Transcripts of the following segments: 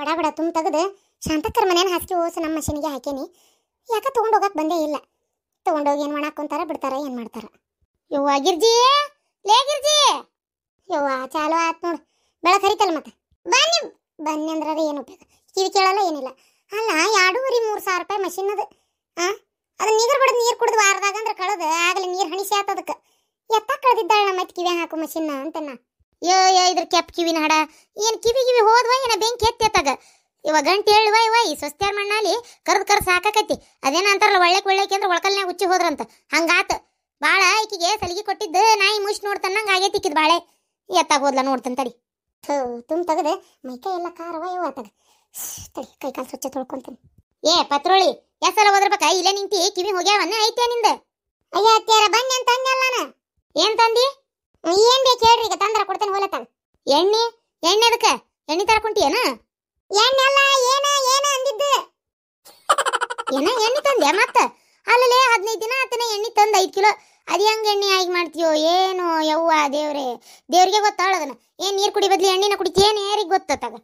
ಬಡ ಬಡ ತುಂಬ ತೆಗೆದು ಶಾಂತಕ್ಕರ ಮನೇನ ಹಾಸಿಗೆ ಓಸು ನಮ್ಮ ಮಷೀನಿಗೆ ಹಾಕೇನಿ ಯಾಕೆ ತೊಗೊಂಡೋಗಕ್ಕೆ ಬಂದೇ ಇಲ್ಲ ತೊಗೊಂಡೋಗಿ ಏನು ಮಾಡಾಕೊಂತಾರ ಬಿಡ್ತಾರ ಏನು ಮಾಡ್ತಾರ ಯವ್ವ ಗಿರ್ಜಿ ಲೇ ಗಿರ್ಜಿ ಯವ್ವ ಚಾಲು ಆತ್ ನೋಡು ಬೆಳಕ ಹರಿತಲ್ಲ ಮತ್ತೆ ಬನ್ನಿ ಬನ್ನಿ ಅಂದ್ರೆ ಏನು ಉಪಯೋಗ ಕಿವಿ ಕೇಳಲ್ಲ ಏನಿಲ್ಲ ಅಲ್ಲ ಎರಡೂವರೆ ಮೂರು ಸಾವಿರ ರೂಪಾಯಿ ಮಷಿನ್ ಅದು ಹಾಂ ಅದು ನೀರು ಬಿಡೋದು ನೀರು ಕುಡಿದು ವಾರದಾಗ ಅಂದ್ರೆ ಕಳೆದು ಆಗಲಿ ನೀರು ಹಣಿಸಿ ಆತದಕ್ಕೆ ಎತ್ತ ಕಳೆದಿದ್ದಾಳೆ ನಮ್ಮ ಕಿವಿ ಹಾಕೋ ಮಷಿನ್ನ ಅಂತ ನಾ ಯೋ ಯೋ ಇದ್ರ ಕೆಪ್ ಕಿವಿನ ಹಡ ಏನು ಕಿವಿ ಕಿವಿ ಹೋದ್ವ ಏನ ಬೆಂಕಿ ಎತ್ತೆತ್ತಾಗ ಇವ ಗಂಟೆ ಹೇಳಿ ಇವ ಈ ಸ್ವಸ್ತ್ಯಾರ ಮಣ್ಣಲ್ಲಿ ಕರ್ದ್ ಕರ್ ಸಾಕಾಕತ್ತಿ ಅದೇನ ಅಂತಾರಲ್ಲ ಒಳ್ಳೆಕ್ ಒಳ್ಳೆಕ್ ಅಂದ್ರೆ ಒಳಕಲ್ನ್ಯಾಗ ಉಚ್ಚಿ ಹೋದ್ರಂತ ಹಂಗಾತ ಬಾಳ ಈಕಿಗೆ ಸಲಿಗೆ ಕೊಟ್ಟಿದ್ದು ನಾಯಿ ಮುಷ್ ನೋಡ್ತಾನಂಗ ಆಗೇ ಇಕ್ಕಿದ್ ಬಾಳೆ ಎತ್ತಾಗ ಹೋದ್ಲ ನೋಡ್ತಾನೆ ತಡಿ ಥೂ ತುಂಬ ತೆಗದೆ ಮೈಕೈ ಎಲ್ಲ ಕಾರವ ಇವ ತಗ ತಡಿ ಕೈ ಕಾಲು ಸ್ವಚ್ಛ ತೊಳ್ಕೊಂತೀನಿ ಏ ಪತ್ರೋಳಿ ಎಸಲ ಓದಿರ್ಬೇಕ ಇಲ್ಲೇ ನಿಂತಿ ಕಿವಿ ಹೋಗ್ಯಾವನ್ನ ಐತೆ ನಿಂದ ಅಯ್ಯ ಅತ್ಯಾರ ಬನ್ನಿ ಅಂತ ನಾನು ಏನ್ ತಂದಿ ಏನ್ ಬೇಕು ಹೇಳ್ರಿ ಈಗ ತಂದ್ರ ಕೊಡ್ತೇನೆ ಹೋಲತಾನ ಎಣ್ಣೆ ಎಣ್ಣೆ ಅದಕ್ಕೆ ಎಣ್ಣೆ ತರಕೊಂಟಿಯೇನ ಎಣ್ಣೆ ಅಲ್ಲ ಏನ ಏನ ಅಂದಿದ್ದು ಏನ ಎಣ್ಣೆ ತಂದೆ ಮತ್ತ ಅಲ್ಲಲೇ ಹದಿನೈದು ದಿನ ಆತನ ಎಣ್ಣೆ ತಂದು ಐದು ಕಿಲೋ ಅದು ಹೆಂಗೆ ಎಣ್ಣೆ ಆಗಿ ಮಾಡ್ತೀಯೋ ಏನು ಯವ್ವ ದೇವರೇ ದೇವ್ರಿಗೆ ಗೊತ್ತಾಳ ಅದನ್ನ ಏನು ನೀರು ಕುಡಿ ಬದ್ಲಿ ಎಣ್ಣೆನ ಕುಡಿತಿ ಏನು ಯಾರಿಗೆ ಗೊತ್ತಾಗ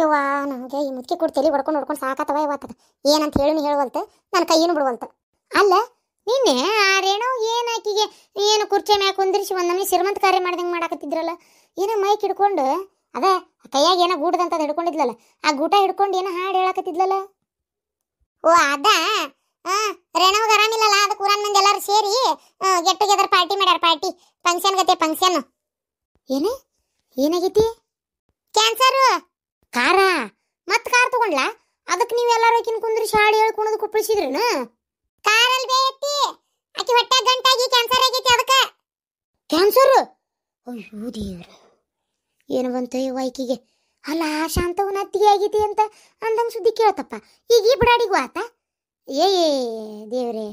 ಯವ್ವ ನನಗೆ ಈ ಮುದುಕಿ ಕೊಡ್ತೇಲಿ ಹೊಡ್ಕೊಂಡು ಹೊಡ್ಕೊಂಡು ಸಾಕಾತವ ಇವತ್ತದ ಏನಂತ ಹೇಳಿನ ಹೇಳುವಂತ ನನ್ನ ಕೈಯನ್ನು ಬಿಡುವಂತ ಅಲ್ಲ ನಿನ್ನೆ ಆ ರೇಣು ಏನು ಆಕಿಗೆ ಏನು ಕುರ್ಚಿ ಮ್ಯಾಕ್ ಕುಂದಿರಿಸಿ ನಮಗೆ ಶ್ರೀಮಂತ ಕಾರ್ಯ ಮಾಡ್ದಂಗೆ ಮಾಡಾಕತ್ತಿದ್ರಲ್ಲ ಏನೋ ಮೈಕ್ ಹಿಡ್ಕೊಂಡು ಅದ ಕೈಯಾಗ ಏನೋ ಗೂಟದಂತ ಹಿಡ್ಕೊಂಡಿದ್ಲಲ್ಲ ಆ ಗೂಟ ಹಿಡ್ಕೊಂಡು ಏನೋ ಹಾಡು ಹೇಳಾಕತ್ತಿದ್ಲಲ್ಲ ಓ ಅದ ರೇಣವ್ಗ ಆರಾಮಿಲ್ಲಲ್ಲ ಅದು ಕುರಾನ್ ಮಂದಿ ಎಲ್ಲರೂ ಸೇರಿ ಗೆಟ್ ಟುಗೆದರ್ ಪಾರ್ಟಿ ಮಾಡ್ಯಾರ ಪಾರ್ಟಿ ಫಂಕ್ಷನ್ ಗತೆ ಫಂಕ್ಷನ್ ಏನು ಏನಾಗೈತಿ ಕ್ಯಾನ್ಸರ್ ಕಾರ ಮತ್ತೆ ಕಾರ್ ತಗೊಂಡ್ಲಾ ಅದಕ್ಕೆ ನೀವೆಲ್ಲರೂ ಆಕಿನ ಕುಂದ್ರಿ ಹಾಡು ಹೇಳಿ ಕುಪ್ಪಳಿಸಿದ್ರೇನು ಕಾರಲ್ಲಿ ಬೇಯತ್ತಿ ಆಕಿ ಹೊಟ್ಟೆ ಗಂಟಾಗಿ ಕ್ಯಾನ್ಸರ್ ಆಗೈತಿ ಅದಕ್ಕೆ ಕ್ಯಾನ್ಸರ್ ಅಯ್ಯೋ ದೇವ್ರ ಏನು ಬಂತು ವೈಕಿಗೆ ಅಲ್ಲ ಶಾಂತವನ ಅತ್ತಿಗೆ ಆಗೈತಿ ಅಂತ ಅಂದಂಗೆ ಸುದ್ದಿ ಕೇಳ್ತಪ್ಪ ಈಗ ಈ ಬಿಡಾಡಿಗೂ ಆತ ಏಯ್ ದೇವ್ರೆ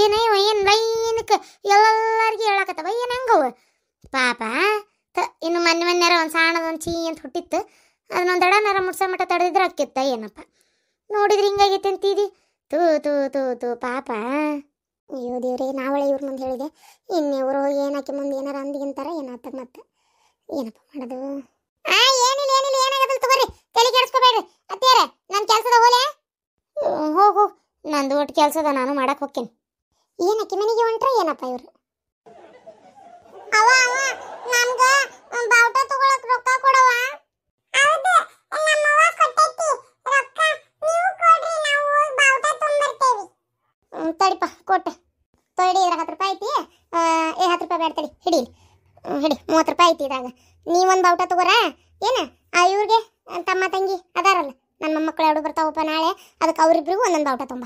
ಏನಯ್ಯವ ಏನು ಲೈನಕ್ಕೆ ಎಲ್ಲರಿಗೂ ಹೇಳಕತ್ತವ ಏನು ಹಂಗವ ಪಾಪ ತ ಇನ್ನು ಮೊನ್ನೆ ಮೊನ್ನೆರ ಒಂದು ಸಾಣದ ಒಂದು ಚೀ ಅಂತ ಹುಟ್ಟಿತ್ತು ಅದನ್ನೊಂದು ದಡ ನರ ಮುಟ್ಸ ಮಟ್ಟ ತಡೆದಿದ್ರೆ ಅಕ್ಕಿತ್ತ ಏನಪ್ಪ ನೋಡಿದ್ರೆ ಹಿಂಗಾಗಿತ್ತು ಅಂತೀದಿ ತೂ ತೂ ತೂ ತೂ ಪಾಪ ಅಯ್ಯೋ ದೇವ್ರಿ ನಾವಳೆ ಇವ್ರ ಮುಂದೆ ಹೇಳಿದೆ ಇನ್ನೆವರು ಏನಕ್ಕೆ ಮುಂದೆ ಏನಾರ ಅಂದಿಗಿಂತಾರ ಏನಾತ ಮತ್ತೆ ಏನಪ್ಪ ಮಾಡೋದು ಆ ಏನಿಲ್ಲ ಏನಿಲ್ಲ ಏನಾಗದಿಲ್ಲ ತಗೋರಿ ತಲೆ ಕೆಡಿಸ್ಕೋಬೇಡ್ರಿ ಅತ್ತೇರ ನನ್ನ ಕೆಲಸದ ಹೋಲೆ ಹೋಗು ನಂದು ಒಟ್ಟು ಕೆಲಸದ ನಾನು ಮಾಡಕ್ಕೆ ಹೋಗ್ತೀನಿ ಏನಕ್ಕೆ ಮನೆಗೆ ಹೊಂಟ್ರೆ ಏನಪ್ಪ ಇವರು ಅವ ಅವ ನಮ್ಗೆ ಬಾವುಟ ತಗೊಳಕ್ ರೊಕ್ಕ ಕೊಡವಾ ತಡಿಪ ಕೊಟ್ಟೆ ತಡಿ ಇದ್ರಾಗ ಹತ್ತು ರೂಪಾಯಿ ಐತಿ ಏ ಹತ್ತು ರೂಪಾಯಿ ಬೇಡ ತಡಿ ಹಿಡಿ ಹಿಡಿ ಮೂವತ್ತು ರೂಪಾಯಿ ಐತಿ ಇದ್ರಾಗ ನೀವೊಂದು ಬಾವುಟ ತಗೋರ ಏನು ಇವ್ರಿಗೆ ತಮ್ಮ ತಂಗಿ ಅದಾರಲ್ಲ ನನ್ನ ಮೊಮ್ಮಕ್ಕಳು ಎರಡು ಬರ್ತಾವಪ್ಪ ನಾಳೆ ಅದಕ್ಕೆ ಅವರಿಬ್ರಿಗೂ ಒಂದೊಂದು ಬಾವುಟ ತುಂಬ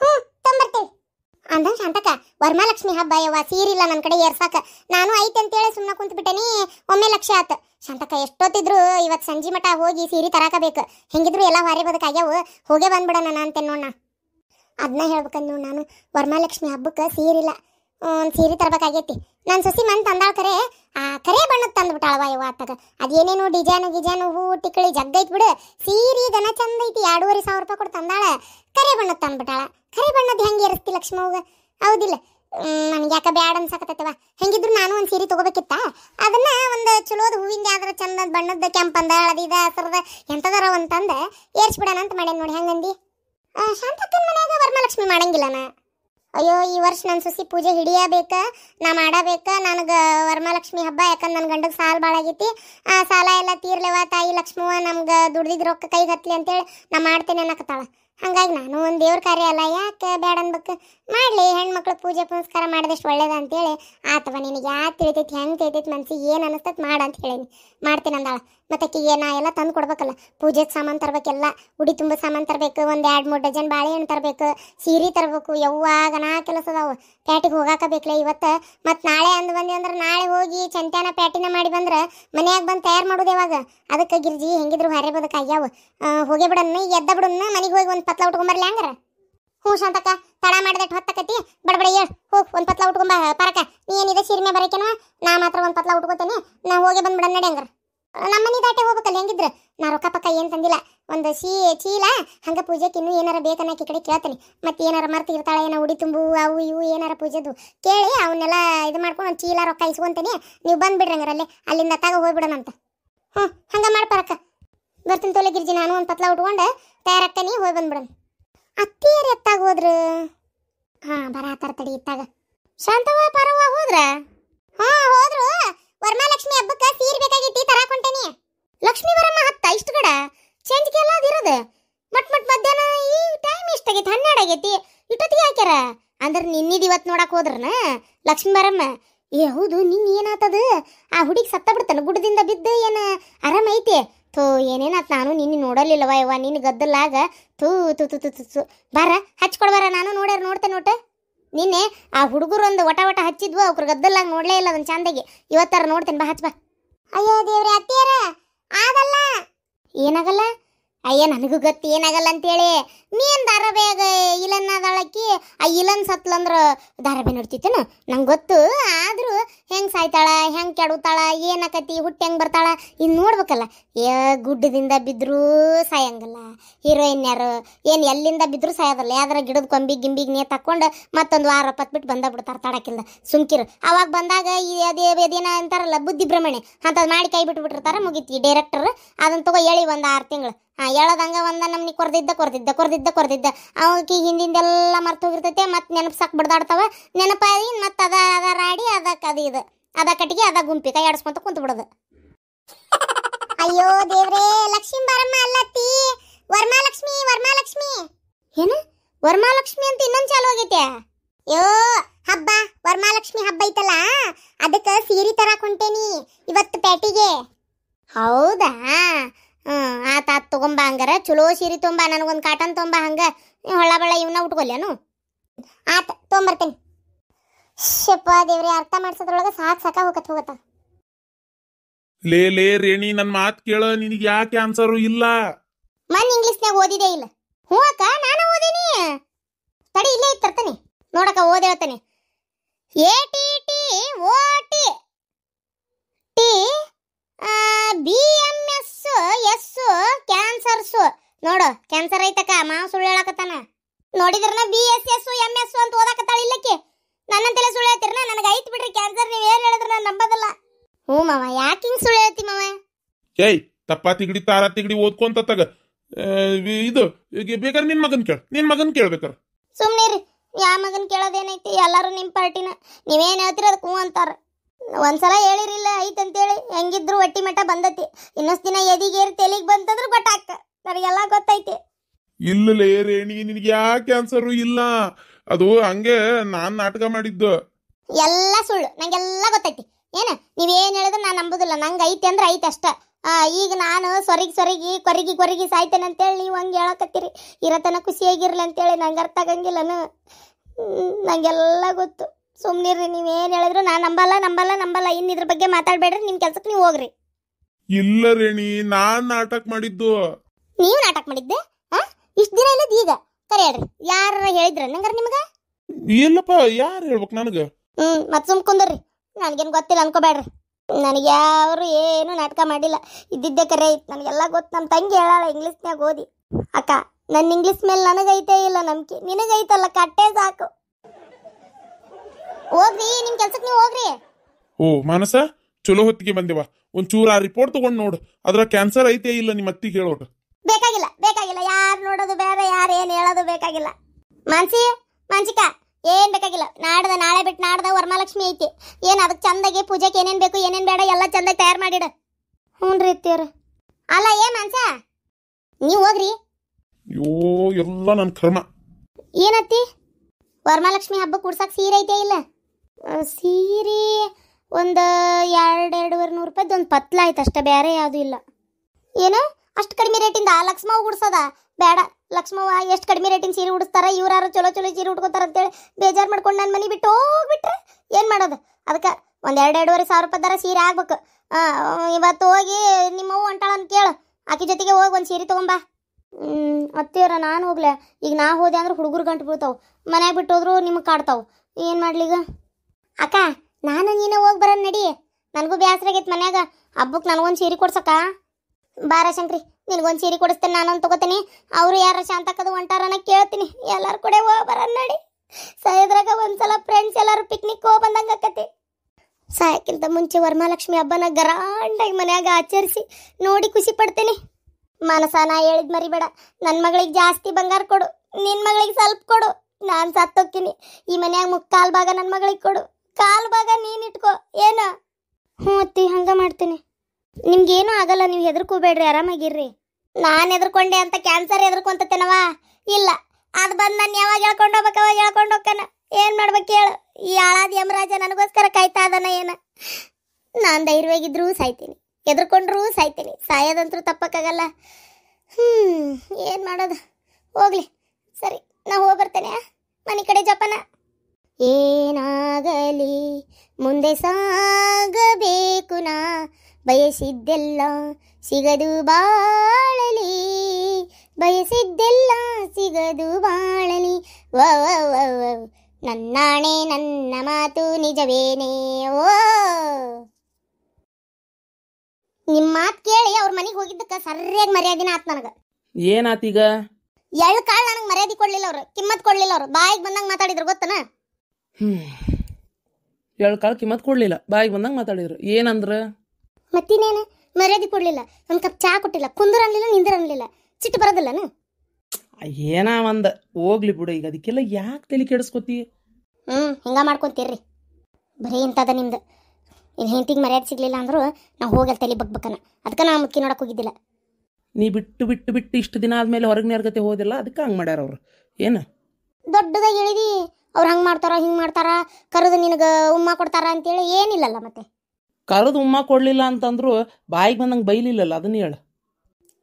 ಹ್ಞೂ ತೊಂಬರ್ತೇವೆ ಅಂದ ಶಾಂತಕ ವರ್ಮಾಲಕ್ಷ್ಮಿ ಹಬ್ಬ ಯವ್ವ ಸೀರಿಲ್ಲ ನನ್ನ ಕಡೆ ಏರ್ಸಾಕ ನಾನು ಐತೆ ಅಂತೇಳಿ ಸುಮ್ಮನೆ ಬಿಟ್ಟೇನಿ ಒಮ್ಮೆ ಲಕ್ಷ ಆತು ಶಾಂತಕ ಎಷ್ಟೊತ್ತಿದ್ರು ಇವತ್ತು ಸಂಜೆ ಮಠ ಹೋಗಿ ಸೀರೆ ತರಾಕಬೇಕು ಹೆಂಗಿದ್ರು ಎಲ್ಲ ಹೊರೆ ಬದುಕಾಗ್ಯಾವು ಹೋಗೇ ಬಂದ್ಬಿಡೋಣ ಅಂತ ನೋಡೋಣ ಅದನ್ನ ಹೇಳ್ಬೇಕಂದು ನೋಡಿ ನಾನು ವರಮಹಾಲಕ್ಷ್ಮಿ ಹಬ್ಬಕ್ಕೆ ಸೀರಿಲ್ಲ ಒಂದು ಸೀರೆ ತರಬೇಕಾಗೈತಿ ನನ್ನ ಸೊಸಿ ಮನ್ ತಂದಾಳ ಕರೆ ಆ ಕರೆ ಬಣ್ಣದ ತಂದ್ಬಿಟ್ಟಾಳವ ಇವ ಆತಾಗ ಅದೇನೇನು ಡಿಜೈನು ಗಿಜಾನು ಹೂ ಟಿಕ್ಕಳಿ ಜಗ್ಗೈತ್ ಬಿಡು ಸೀರೆ ದನ ಚಂದ ಐತಿ ಎರಡೂವರೆ ಸಾವಿರ ರೂಪಾಯಿ ಕೊಟ್ಟು ತಂದಾಳ ಕರೆ ಬಣ್ಣದ ತಂದ್ಬಿಟ್ಟಾಳ ಕರೆ ಬಣ್ಣದ ಹೆಂಗೆ ಇರಿಸ್ತಿ ಲಕ್ಷ್ಮವ್ಗ ಹೌದಿಲ್ಲ ನನಗೆ ಯಾಕೆ ಬ್ಯಾಡ ಅನ್ಸಕತ್ತೈತವ ಹೆಂಗಿದ್ರು ನಾನು ಒಂದು ಸೀರೆ ತೊಗೋಬೇಕಿತ್ತ ಅದನ್ನ ಒಂದು ಚಲೋದ ಹೂವಿಂದ ಆದ್ರೆ ಚಂದದ ಬಣ್ಣದ ಕೆಂಪಂದ ಹಳದಿದ ಹಸರದ ಎಂಥದಾರ ಅಂತಂದು ಏರ್ಸ್ಬಿಡೋಣ ಅಂತ ಮಾಡ್ಯಾನ ನೋಡಿ ಹೆಂಗಂದಿ ಶಾಂತಕ್ಕನ ಮನ್ಯಾಗ ಮಾಡಂಗಿಲ್ಲ ನಾ ಅಯ್ಯೋ ಈ ವರ್ಷ ನನ್ನ ಸುಸಿ ಪೂಜೆ ಹಿಡಿಯಬೇಕ ನಾ ಮಾಡಬೇಕ ನನಗೆ ವರಮಹಾಲಕ್ಷ್ಮಿ ಹಬ್ಬ ಯಾಕಂದ್ರೆ ನನ್ನ ಗಂಡಗೆ ಸಾಲ ಭಾಳ ಆಗೈತಿ ಆ ಸಾಲ ಎಲ್ಲ ತೀರ್ಲೆವ ತಾಯಿ ಲಕ್ಷ್ಮವ್ವ ನಮ್ಗೆ ದುಡ್ದಿದ್ದು ರೊಕ್ಕ ಕೈಗೆ ಹತ್ತಲಿ ಅಂತೇಳಿ ನಾ ಮಾಡ್ತೇನೆ ಅನ್ನಕತ್ತಾಳ ಹಂಗಾಗಿ ನಾನು ಒಂದು ದೇವ್ರ ಕಾರ್ಯ ಅಲ್ಲ ಯಾಕೆ ಬೇಡ ಅನ್ಬೇಕು ಮಾಡಲಿ ಹೆಣ್ಮಕ್ಳು ಪೂಜೆ ಪುನಸ್ಕಾರ ಮಾಡಿದಷ್ಟು ಒಳ್ಳೇದ ಅಂತೇಳಿ ಆತವ ನಿನಗೆ ಯಾಕೆ ತಿಳಿತೈತಿ ಹೆಂಗೆ ತಿಳಿತೈತಿ ಮನ್ಸಿಗೆ ಏನು ಅನ್ನಿಸ್ತೈತೆ ಮಾಡ ಅಂತ ಹೇಳೀನಿ ಮಾಡ್ತೀನಿ ಅಂದಾಳ ಮತ್ತೆ ಅಕ್ಕಿಗೆ ನಾ ಎಲ್ಲ ತಂದು ಕೊಡ್ಬೇಕಲ್ಲ ಪೂಜೆಗೆ ಸಾಮಾನು ತರಬೇಕೆಲ್ಲ ಉಡಿ ತುಂಬ ಸಾಮಾನು ತರಬೇಕು ಒಂದು ಎರಡು ಮೂರು ಡಜನ್ ಬಾಳೆಹಣ್ಣು ತರಬೇಕು ಸೀರೆ ತರಬೇಕು ಯಾವಾಗ ನಾ ಕೆಲಸ ಅದಾವ ಪ್ಯಾಟಿಗೆ ಹೋಗಾಕ ಬೇಕಲ್ಲ ಇವತ್ತು ಮತ್ತು ನಾಳೆ ಅಂದು ಬಂದಿ ಅಂದ್ರೆ ನಾಳೆ ಹೋಗಿ ಚಂತಾನ ಪ್ಯಾಟಿನ ಮಾಡಿ ಬಂದ್ರೆ ಮನೆಯಾಗ ಬಂದು ತಯಾರು ಮಾಡೋದು ಯಾವಾಗ ಅದಕ್ಕೆ ಗಿರ್ಜಿ ಹೆಂಗಿದ್ರು ಹರೇ ಬದಕಾಗ್ಯಾವ ಹೋಗಿ ಬಿಡನ್ನ ಎದ್ದ ಬಿಡನ್ನ ಮನೆಗೆ ಹೋಗಿ ಒಂದು ಪತ್ಲ ಉಟ್ಕೊಂಬರ್ಲಿ ಹಂಗಾರ ಹ್ಞೂ ಶಾಂತಕ್ಕ ತಡ ಮಾಡಿದಟ್ಟು ಹೊತ್ತಕತಿ ಬಡಬಡ ಏಳು ಹೋ ಒಂದು ಪತ್ಲ ಉಟ್ಕೊಂಬ ಪರಕ ನೀ ಏನಿದೆ ಸೀರೆ ಬರಕೇನೋ ನಾ ಮಾತ್ರ ಒಂದು ಪತ್ಲ ಉಟ್ಕೋತೇನೆ ನಾ ಹೋಗಿ ಬಂದ್ಬಿಡ ನಡಿ ಹಂಗಾರ ನಮ್ಮ ಮನೆ ದಾಟೆ ಹೋಗ್ಬೇಕಲ್ಲ ಹೆಂಗಿದ್ರ ನಾ ರೊಕ್ಕ ಪಕ್ಕ ಏನು ತಂದಿಲ್ಲ ಒಂದು ಸೀ ಚೀಲ ಹಂಗೆ ಪೂಜೆಗೆ ಇನ್ನೂ ಏನಾರ ಬೇಕನ್ನಕ್ಕೆ ಈ ಕಡೆ ಕೇಳ್ತೀನಿ ಮತ್ತೆ ಏನಾರ ಮರ್ತು ಇರ್ತಾಳೆ ಏನೋ ಉಡಿ ತುಂಬು ಅವು ಇವು ಏನಾರ ಪೂಜೆದು ಕೇಳಿ ಅವನ್ನೆಲ್ಲ ಇದು ಮಾಡ್ಕೊಂಡು ಒಂದು ಚೀಲ ರೊಕ್ಕ ಇಸ್ಕೊಂತೀನಿ ನೀವು ಬಂದುಬಿಡ್ರಿ ಹಂಗಾರಲ್ಲಿ ಅಲ್ಲಿಂದ ತಾಗ ಹೋಗ್ಬಿಡೋಣಂತ ಹ್ಞೂ ಹಂಗೆ ಪರಕ ಬರ್ತೀನಿ ತೋಲೆ ಗಿರ್ಜಿ ನಾನು ಒಂದು ಪತ್ಲ ಉಟ್ಕೊಂಡು ತಯಾರಾಗ್ತೇನೆ ಹೋಗಿ ಬಂದ್ಬಿಡೋಣ ಅತ್ತಿಯರು ಎತ್ತಾಗ ಹೋದ್ರು ಹಾಂ ಬರ ತಡಿ ಇತ್ತಾಗ ಶಾಂತವ ಪರವ ಹೋದ್ರ ಹಾಂ ಹೋದ್ರು ವರಮಹಾಲಕ್ಷ್ಮಿ ಹಬ್ಬಕ್ಕ ಸೀರೆ ಬೇಕಾಗೈತಿ ತರಾಕೊಂಟೇನಿ ಲಕ್ಷ್ಮಿ ವರಮ್ಮ ಹತ್ತ ಇಷ್ಟು ಕಡ ಚೇಂಜ್ ಕೆಲ ಅದಿರೋದು ಮಟ್ ಮಟ್ ಮಧ್ಯಾಹ್ನ ಈ ಟೈಮ್ ಎಷ್ಟಾಗೈತಿ ಹನ್ನೆರಡು ಆಗೈತಿ ಇಟ್ಟೊತ್ತಿಗೆ ಹಾಕ್ಯಾರ ಅಂದ್ರೆ ನಿನ್ನಿದ ಇವತ್ತು ನೋಡಕ್ ಹೋದ್ರನ ಲಕ್ಷ್ಮಿ ಬರಮ್ಮ ಏ ಹೌದು ನಿನ್ ಏನಾತದ ಆ ಹುಡಿಗೆ ಸತ್ತ ಬಿಡ್ತಾನ ಗುಡ್ಡದಿಂದ ಬಿದ್ದು ಏನ ಆರಾಮ ಐತಿ ಥೋ ಏನೇನಾತ್ ನಾನು ನಿನ್ನ ನೋಡಲಿಲ್ಲವಾ ಯವ್ವ ನಿನ್ನ ಗದ್ದಲಾಗ ಥೂ ತು ತು ತು ಥೂ ಬಾರ ಹಚ್ಕೊಡ್ಬಾರ ನಾನು ನೋಡ್ಯಾರ ನೋಡ್ತೆ ನೋಟ ನಿನ್ನೆ ಆ ಹುಡುಗರು ಒಂದು ಒಟ ಒಟ ಹಚ್ಚಿದ್ವು ಅವ್ರ ಗದ್ದಲಾಗಿ ನೋಡಲೇ ಇಲ್ಲ ಅದನ್ನ ಚಂದಾಗಿ ಇವತ್ತಾರ ನೋಡ್ತೇನೆ ಬಾ ಹಚ್ಚ ಬಾ ಅಯ್ಯೋ ದೇವ್ರೆ ಅತ್ತಿಯರ ಆಗಲ್ಲ ಏನಾಗಲ್ಲ ಅಯ್ಯ ನನಗೂ ಗೊತ್ತು ಏನಾಗಲ್ಲ ಅಂತೇಳಿ ನೀನು ದಾರಬೇಗ ಇಲನ್ ಅದಾಳಕಿ ಆ ಇಲನ್ ಸತ್ಲಂದ್ರೆ ದಾರಬೆ ನೋಡ್ತಿತ್ತು ನಂಗೆ ಗೊತ್ತು ಆದರೂ ಹೆಂಗೆ ಸಾಯ್ತಾಳ ಹೆಂಗೆ ಕೆಡುತ್ತಾಳ ಏನಾಕತಿ ಹುಟ್ಟಿ ಹೆಂಗೆ ಬರ್ತಾಳ ಇನ್ನು ನೋಡ್ಬೇಕಲ್ಲ ಏ ಗುಡ್ಡದಿಂದ ಬಿದ್ರೂ ಸಾಯಂಗಲ್ಲ ಹೀರೋಯಿನ್ ಯಾರು ಏನು ಎಲ್ಲಿಂದ ಬಿದ್ರು ಸಾಯೋದಲ್ಲ ಯಾವ್ದಾರ ಗಿಡದ ಕೊಂಬಿ ಗಿಂಬಿಗೆ ನೇ ತಕ್ಕೊಂಡು ಮತ್ತೊಂದು ವಾರ ಬಿಟ್ಟು ಬಂದ ಬಿಡ್ತಾರೆ ತಡಕಿಂದ ಸುಮ್ಕಿರು ಅವಾಗ ಬಂದಾಗ ಈ ಅದೇ ಅದೇನ ಅಂತಾರಲ್ಲ ಬುದ್ಧಿ ಭ್ರಮಣೆ ಅಂಥದ್ದು ಮಾಡಿ ಕೈ ಬಿಟ್ಟು ಬಿಟ್ಟಿರ್ತಾರೆ ಮುಗೀತಿ ಡೈರೆಕ್ಟರ್ ಅದನ್ನು ತಗೋ ಹೇಳಿ ಒಂದು ಆರು ತಿಂಗಳು ಹೇಳೋದಂಗೆ ಒಂದ ನಮ್ನಿ ಕೊರ್ದಿದ್ದ ಕೊರ್ದಿದ್ದ ಕೊರ್ದಿದ್ದ ಕೊರ್ದಿದ್ದ ಅವಕ್ಕೆ ಹಿಂದಿಂದೆಲ್ಲ ಮರ್ತು ಹೋಗಿರ್ತೈತೆ ಮತ್ತೆ ನೆನಪು ಬಿಡ್ದಾಡ್ತಾವ ಬಡ್ದಾಡ್ತಾವ ನೆನಪಾಗಿ ಮತ್ತೆ ಅದ ಅದ ರಾಡಿ ಅದಕ್ಕೆ ಅದು ಇದು ಅದ ಕಟ್ಟಿಗೆ ಅದ ಗುಂಪಿ ಕೈ ಆಡಿಸ್ಕೊಂತ ಕುಂತು ಬಿಡೋದು ಅಯ್ಯೋ ದೇವ್ರೇ ಲಕ್ಷ್ಮೀ ಬರಮ್ಮ ಅಲ್ಲತ್ತಿ ವರ್ಮಾಲಕ್ಷ್ಮಿ ವರ್ಮಾಲಕ್ಷ್ಮಿ ಏನು ವರ್ಮಾಲಕ್ಷ್ಮಿ ಅಂತ ಇನ್ನೊಂದು ಚಾಲು ಆಗೈತೆ ಯೋ ಹಬ್ಬ ವರ್ಮಾಲಕ್ಷ್ಮಿ ಹಬ್ಬ ಐತಲ್ಲ ಅದಕ್ಕೆ ಸೀರೆ ತರಕ್ ಹೊಂಟೇನಿ ಇವತ್ತು ಪೇಟಿಗೆ ಹೌದಾ ಹ್ಞೂ ಆತ ಆತ ತೊಗೊಂಬ ಹಂಗಾರ ಚಲೋ ಸೀರೆ ತೊಂಬ ನನಗೊಂದು ಕಾಟನ್ ತುಂಬಾ ಹಂಗೆ ಹೊಳ್ಳ ಬಳ್ಳ ಇವನ್ನ ಉಟ್ಕೊಲ್ಲೇನು ಆತ ತೊಗೊಂಬರ್ತೀನಿ ಶಪ್ಪ ದೇವ್ರಿ ಅರ್ಥ ಮಾಡ್ಸೋದ್ರೊಳಗೆ ಸಾಕು ಸಾಕ ಹೋಗತ್ ಹೋಗತ್ತ ಲೇ ಲೇ ರೇಣಿ ನನ್ನ ಮಾತು ಕೇಳ ನಿನಗೆ ಯಾಕೆ ಆನ್ಸರು ಇಲ್ಲ ಮನ್ ಇಂಗ್ಲೀಷ್ನಾಗ ಓದಿದೆ ಇಲ್ಲ ಹ್ಞೂ ಅಕ್ಕ ನಾನು ಓದಿನಿ ತಡಿ ಇಲ್ಲೇ ಇತ್ತು ತರ್ತಾನೆ ನೋಡಕ್ಕ ಓದೆ ಹೇಳ್ತಾನೆ ಎ ಟಿ ಟಿ ಕ್ಯಾನ್ಸರ್ ಐತಕ ಮಾವ ಸುಳ್ಳು ಹೇಳಕತ್ತಾನ ನೋಡಿದ್ರನ B S S M S ಅಂತ ಓದಾಕತ್ತಾಳ ಇಲ್ಲಕ್ಕೆ ನನ್ನಂತೆಲ್ಲ ಸುಳ್ಳು ಹೇಳ್ತಿರನ ನನಗೆ ಐತ್ ಬಿಡ್ರಿ ಕ್ಯಾನ್ಸರ್ ನೀವು ಏನು ಹೇಳಿದ್ರ ನಾನು ನಂಬೋದಲ್ಲ ಹ್ಞೂ ಮಾವ ಯಾಕೆ ಹಿಂಗೆ ಸುಳ್ಳು ಹೇಳ್ತಿ ಮಾವ ಏಯ್ ತಪ್ಪ ತಿಗಡಿ ತಾರ ತಿಗಡಿ ಓದ್ಕೊಂತ ತಗ ಇದು ಬೇಕಾದ್ರೆ ನಿನ್ ಮಗನ್ ಕೇಳ ನಿನ್ ಮಗನ್ ಕೇಳ್ಬೇಕಾರ ಸುಮ್ಮನೆ ರೀ ಯಾ ಮಗನ್ ಕೇಳೋದೇನೈತಿ ಎಲ್ಲರೂ ನಿಮ್ಮ ಪಾರ್ಟಿನ ನೀವೇನ್ ಹೇಳ್ತೀರ ಅದಕ್ಕೆ ಹ್ಞೂ ಅಂತಾರ ಒಂದ್ಸಲ ಹೇಳಿರಿಲ್ಲ ಹೇಳಿ ಹೆಂಗಿದ್ರು ಒಟ್ಟಿ ಮಠ ಬಂದತಿ ಇನ್ನೊಂದ್ ದಿನ ಎದಿಗೇರಿ ತೆಲಿಗೆ ಬಂತಂದ್ರೆ ಗೊತ್ತಾಕ್ತ ನನಗೆಲ್ಲ ಗೊತ್ತೈತಿ ಇಲ್ಲಲೇ ರೇಣಿ ನಿನಗೆ ಯಾಕೆ ಕ್ಯಾನ್ಸರು ಇಲ್ಲ ಅದು ಹಂಗೆ ನಾನ್ ನಾಟಕ ಮಾಡಿದ್ದು ಎಲ್ಲ ಸುಳ್ಳು ನಂಗೆಲ್ಲ ಗೊತ್ತೈತಿ ಏನ ನೀವೇನ್ ಹೇಳಿದ್ರೆ ನಾನು ನಂಬುದಿಲ್ಲ ನಂಗೆ ಐತೆ ಅಂದ್ರೆ ಐತೆ ಅಷ್ಟ ಈಗ ನಾನು ಸೊರಗಿ ಸೊರಗಿ ಕೊರಗಿ ಕೊರಗಿ ಸಾಯ್ತೇನೆ ಅಂತೇಳಿ ನೀವು ಹಂಗೆ ಹೇಳಕತ್ತೀರಿ ಇರತನ ಖುಷಿಯಾಗಿರ್ಲಿ ಅಂತೇಳಿ ನಂಗೆ ಅರ್ಥ ಆಗಂಗಿಲ್ಲನು ನಂಗೆಲ್ಲ ಗೊತ್ತು ಸುಮ್ಮನಿರ್ರಿ ನೀವೇನು ಹೇಳಿದ್ರು ನಾನು ನಂಬಲ್ಲ ನಂಬಲ್ಲ ನಂಬಲ್ಲ ಇನ್ನು ಇದ್ರ ಬಗ್ಗೆ ಮಾತಾಡಬೇಡ್ರಿ ನಿಮ್ಮ ಕೆಲ್ಸಕ್ಕೆ ನೀವು ಹೋಗ್ರಿ ಇಲ್ಲ ರೇಣಿ ನಾನು ನಾಟಕ ಮಾಡಿದ್ದು ನೀವು ನಾಟಕ ಮಾಡಿದ್ದೆ ಆ ಇಷ್ಟು ದಿನ ಇಲ್ಲದ ಈಗ ಕರೆ ಹೇಳ್ರಿ ಯಾರ ಹೇಳಿದ್ರ ನಂಗಾರ ನಿಮ್ಗೆ ಇಲ್ಲಪ್ಪ ಯಾರು ಹೇಳ್ಬೇಕು ನನಗೆ ಹ್ಮ್ ಮತ್ ಸುಮ್ ಕುಂದ್ರಿ ನನಗೇನು ಗೊತ್ತಿಲ್ಲ ಅನ್ಕೋಬೇಡ್ರಿ ನನಗೆ ಯಾರು ಏನು ನಾಟಕ ಮಾಡಿಲ್ಲ ಇದ್ದಿದ್ದೆ ಕರೆ ಐತೆ ನನಗೆಲ್ಲ ಗೊತ್ತು ನಮ್ಮ ತಂಗಿ ಹೇಳಲ್ಲ ಇಂಗ್ಲೀಷ್ನ್ಯಾಗ ಓದಿ ಅಕ್ಕ ನನ್ನ ಇಂಗ್ಲೀಷ್ ಮೇಲೆ ನನಗೈತೆ ಇಲ್ಲ ನಂಬಿಕೆ ನಿನಗೈತಲ್ಲ ಕಟ್ಟೆ ಸಾಕು ಹೋಗ್ರಿ ನಿಮ್ಮ ಕೆಲ್ಸಕ್ಕೆ ನೀವು ಹೋಗ್ರಿ ಓ ಮಾನಸ ಚಲೋ ಹೊತ್ತಿಗೆ ಬಂದೆವ ಒಂಚೂರು ಆ ರಿಪೋರ್ಟ್ ತಗೊಂಡು ನೋಡು ಅದ್ರ ಕ್ಯಾನ್ಸರ್ ಐತೆ ಇಲ್ಲ ನಿಮ್ಮ ಅತ್ತಿಗೆ ಹೇಳೋರು ಬೇಕಾಗಿಲ್ಲ ಬೇಕಾಗಿಲ್ಲ ಯಾರು ನೋಡೋದು ಬೇರೆ ಯಾರು ಏನು ಹೇಳೋದು ಬೇಕಾಗಿಲ್ಲ ಮಾನ್ಸಿ ಮಾನ್ಸಿಕ ಏನು ಬೇಕಾಗಿಲ್ಲ ನಾಡ್ದ ನಾಳೆ ಬಿಟ್ಟು ನಾಡ್ದ ವರಮಹಾಲಕ್ಷ್ಮಿ ಐತಿ ಏನು ಅದಕ್ಕೆ ಚಂದಾಗಿ ಪೂಜೆಗೆ ಏನೇನು ಬೇಕು ಏನೇನು ಬೇಡ ಎಲ್ಲ ಚಂದಾಗಿ ತಯಾರು ಮಾಡಿಡು ಹ್ಞೂ ರೀ ಅಲ್ಲ ಏ ಮಾನ್ಸ ನೀವು ಹೋಗ್ರಿ ಅಯ್ಯೋ ಎಲ್ಲ ನನ್ನ ಕರ್ಮ ಏನತ್ತಿ ವರಮಹಾಲಕ್ಷ್ಮಿ ಹಬ್ಬ ಕುಡ್ಸಕ್ಕೆ ಸೀರೆ ಐತೆ ಇಲ್ಲ ಸೀರೆ ಒಂದು ಎರಡು ಎರಡೂವರೆ ನೂರು ರೂಪಾಯ್ದು ಒಂದು ಪತ್ಲ ಆಯ್ತು ಅಷ್ಟೇ ಬೇರೆ ಯಾವುದೂ ಇಲ್ಲ ಏನು ಅಷ್ಟು ಕಡಿಮೆ ರೇಟಿಂದ ಲಕ್ಷ್ಮವ್ವ ಉಡ್ಸೋದ ಬೇಡ ಲಕ್ಷ್ಮವ್ವ ಎಷ್ಟು ಕಡಿಮೆ ರೇಟಿನ ಸೀರೆ ಉಡಿಸ್ತಾರ ಇವ್ರಾರು ಚಲೋ ಚಲೋ ಸೀರೆ ಉಟ್ಕೋತಾರ ಅಂತೇಳಿ ಬೇಜಾರು ಮಾಡ್ಕೊಂಡು ನನ್ನ ಮನೆ ಬಿಟ್ಟು ಹೋಗ್ಬಿಟ್ರೆ ಏನು ಮಾಡೋದು ಅದಕ್ಕೆ ಒಂದು ಎರಡು ಎರಡೂವರೆ ಸಾವಿರ ರೂಪಾಯಿ ದರ ಸೀರೆ ಆಗ್ಬೇಕು ಇವತ್ತು ಹೋಗಿ ನಿಮ್ಮವ್ವ ಅಂತ ಕೇಳು ಆಕೆ ಜೊತೆಗೆ ಹೋಗಿ ಒಂದು ಸೀರೆ ತೊಗೊಂಬಾ ಅತ್ತೆಯವರ ನಾನು ಹೋಗ್ಲೆ ಈಗ ನಾ ಹೋದೆ ಅಂದ್ರೆ ಹುಡುಗರು ಗಂಟು ಬೀಳ್ತಾವೆ ಮನೆಗೆ ಬಿಟ್ಟೋದ್ರು ನಿಮಗೆ ಕಾಡ್ತಾವ ಏನು ಮಾಡ್ಲಿಗ ಅಕ್ಕ ನಾನು ನೀನು ಹೋಗಿ ಬರೋಣ ನಡಿ ನನಗೂ ಬೇಸರ ಆಗೈತೆ ಮನ್ಯಾಗ ಹಬ್ಬಕ್ಕೆ ನನಗೊಂದು ಸೀರೆ ಕೊಡ್ಸಕ್ಕ ಬಾರ ಶಂಕ್ರಿ ನಿನಗೊಂದು ಸೀರೆ ಕೊಡಿಸ್ತೇನೆ ನಾನೊಂದು ತಗೋತೀನಿ ಅವರು ಯಾರು ಶಾಂತಕ್ಕದು ಒಂಟಾರನ ಕೇಳ್ತೀನಿ ಎಲ್ಲರೂ ಕೂಡ ಹೋಗ್ಬರ ನೋಡಿ ಸಹದ್ರಾಗ ಒಂದ್ಸಲ ಫ್ರೆಂಡ್ಸ್ ಎಲ್ಲರೂ ಪಿಕ್ನಿಕ್ ಹೋಗಿ ಬಂದಂಗೆ ಆಕತಿ ಸಾಯಕ್ಕಿಂತ ಮುಂಚೆ ವರಮಹಾಲಕ್ಷ್ಮಿ ಹಬ್ಬನ ಗ್ರಾಂಡಾಗಿ ಮನ್ಯಾಗ ಆಚರಿಸಿ ನೋಡಿ ಖುಷಿ ಪಡ್ತೀನಿ ಮನಸ ನಾ ಹೇಳಿದ್ ಮರಿಬೇಡ ನನ್ನ ಮಗಳಿಗೆ ಜಾಸ್ತಿ ಬಂಗಾರ ಕೊಡು ನಿನ್ನ ಮಗಳಿಗೆ ಸ್ವಲ್ಪ ಕೊಡು ನಾನು ಸತ್ತೋಗ್ತೀನಿ ಈ ಮನ್ಯಾಗ ಮುಕ್ಕಾಲು ಭಾಗ ನನ್ನ ಮಗಳಿಗೆ ಕೊಡು ಕಾಲು ಭಾಗ ನೀನು ಇಟ್ಕೋ ಏನು ಹ್ಞೂ ಅತ್ತಿ ಹಂಗೆ ಮಾಡ್ತೀನಿ ನಿಮ್ಗೇನು ಆಗಲ್ಲ ನೀವು ಹೆದರ್ಕೋಬೇಡ್ರಿ ಆರಾಮಾಗಿರ್ರಿ ನಾನು ಹೆದರ್ಕೊಂಡೆ ಅಂತ ಕ್ಯಾನ್ಸರ್ ಹೆದರ್ಕೊಂತೇನವಾ ಇಲ್ಲ ಅದು ಬಂದು ನಾನು ಯಾವಾಗ ಹೇಳ್ಕೊಂಡು ಹೋಗ್ಬೇಕು ಅವಾಗ ಹೇಳ್ಕೊಂಡು ಹೋಗ್ತಾನೆ ಏನು ಮಾಡ್ಬೇಕು ಹೇಳು ಈ ಆಳಾದ ಯಮರಾಜ ನನಗೋಸ್ಕರ ಕಾಯ್ತಾ ಅದನ್ನ ಏನ ನಾನು ಧೈರ್ಯವಾಗಿದ್ರೂ ಸಾಯ್ತೀನಿ ಹೆದರ್ಕೊಂಡ್ರೂ ಸಾಯ್ತೀನಿ ಸಾಯೋದಂತರೂ ತಪ್ಪಕ್ಕಾಗಲ್ಲ ಹ್ಞೂ ಏನು ಮಾಡೋದು ಹೋಗ್ಲಿ ಸರಿ ನಾ ಹೋಗ್ಬರ್ತೇನೆ ಮನೆ ಕಡೆ ಜಪನ ಏನಾಗಲಿ ಮುಂದೆ ಸಾಗಬೇಕು ನಾ ಬಯಸಿದ್ದೆಲ್ಲ ಸಿಗದು ಬಾಳಲಿ ಬಯಸಿದ್ದೆಲ್ಲ ಸಿಗದು ಬಾಳಲಿ ವ ನನ್ನಾಣೆ ನನ್ನ ಮಾತು ನಿಜವೇನೇ ಓ ನಿಮ್ಮ ಮಾತು ಕೇಳಿ ಅವ್ರ ಮನೆಗೆ ಹೋಗಿದ್ದಕ್ಕೆ ಸರಿಯಾಗಿ ಮರ್ಯಾದಿನ ಆತ್ ನನಗೆ ಏನಾತೀಗ ಎಳ್ ಕಾಳು ನನಗೆ ಮರ್ಯಾದೆ ಕೊಡ್ಲಿಲ್ಲ ಅವ್ರು ಕಿಮ್ಮತ್ ಕೊಡ್ಲಿಲ್ಲ ಅವ್ರು ಬಾಯಿಗೆ ಬಂದಂಗ ಮಾತಾಡಿದ್ರು ಗೊತ್ತನ ಎಳ್ ಕಾಳು ಕಿಮ್ಮತ್ ಕೊಡ್ಲಿಲ್ಲ ಬಾಯಿಗೆ ಬಂದಂಗ ಮಾತಾಡಿದ್ರು ಏನಂದ್ರ ಮತ್ತಿನ್ನೇನು ಮರ್ಯಾದೆ ಕೊಡಲಿಲ್ಲ ಒಂದು ಕಪ್ ಚಹಾ ಕೊಟ್ಟಿಲ್ಲ ಕುಂದರಲಿಲ್ಲ ನಿಂದಿರಲಿಲ್ಲ ಚಿಟ್ಟು ಬರೋದಿಲ್ಲನ ಏನ ಒಂದು ಹೋಗ್ಲಿ ಬಿಡು ಈಗ ಅದಕ್ಕೆಲ್ಲ ಯಾಕೆ ತಲೆ ಕೆಡಿಸ್ಕೊತಿ ಹ್ಞೂ ಹಿಂಗೆ ಮಾಡ್ಕೊತೀರ್ರಿ ಬರೀ ಇಂಥದ ನಿಮ್ದು ಇನ್ನು ಹೆಂಡತಿಗೆ ಮರ್ಯಾದೆ ಸಿಗಲಿಲ್ಲ ಅಂದರೂ ನಾವು ಹೋಗಲ್ಲ ತಲೆ ಬಗ್ಬೇಕನ ಅದಕ್ಕೆ ನಾ ಮುಕ್ಕಿ ನೋಡಕ್ಕೆ ಹೋಗಿದ್ದಿಲ್ಲ ನೀ ಬಿಟ್ಟು ಬಿಟ್ಟು ಬಿಟ್ಟು ಇಷ್ಟು ದಿನ ಆದಮೇಲೆ ಹೊರಗಿನ ಗತೆ ಹೋದಿಲ್ಲ ಅದಕ್ಕೆ ಹಂಗೆ ಮಾಡ್ಯಾರ ಅವರು ಏನು ದೊಡ್ಡದಾಗಿ ಹೇಳಿದಿ ಅವ್ರು ಹಂಗೆ ಮಾಡ್ತಾರ ಹಿಂಗೆ ಮಾಡ್ತಾರ ಕರೆದು ನಿನಗೆ ಉಮ್ಮ ಕೊಡ್ತಾರ ಅಂತೇಳಿ ಏನಿಲ್ಲಲ್ಲ ಮತ್ತೆ ಕರದು ಉಮ್ಮ ಕೊಡ್ಲಿಲ್ಲ ಅಂತಂದ್ರು ಬಾಯಿಗೆ ಬಂದಂಗೆ ಬೈಲಿಲ್ಲಲ್ಲ ಅದನ್ನ ಹೇಳು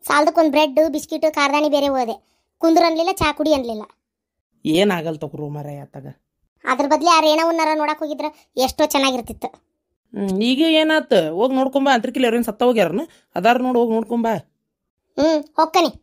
ಸಾಲದಕ್ಕೊಂದು ಬ್ರೆಡ್ ಬಿಸ್ಕಿಟ್ ಕಾರ್ದಾಣಿ ಬೇರೆ ಹೋದೆ ಕುಂದ್ರ ಅನ್ಲಿಲ್ಲ ಚಾ ಕುಡಿ ಅನ್ಲಿಲ್ಲ ಏನಾಗಲ್ ತಗೋರು ಮರ ಯಾತಾಗ ಅದ್ರ ಬದ್ಲಿ ಯಾರು ಏನೋ ಉನ್ನಾರ ನೋಡಕ್ ಹೋಗಿದ್ರ ಎಷ್ಟೋ ಚೆನ್ನಾಗಿರ್ತಿತ್ತು ಹ್ಮ್ ಈಗ ಏನಾತ ಹೋಗಿ ನೋಡ್ಕೊಂಬ ಅಂತರ್ಕಿಲ್ಲ ಅವ್ರೇನು ಸತ್ತ ಹೋಗ್ಯಾರನ ಅದಾರ ನೋಡಿ ಹೋಗಿ ನೋಡ್ಕೊಂಬ ಹ್ಮ್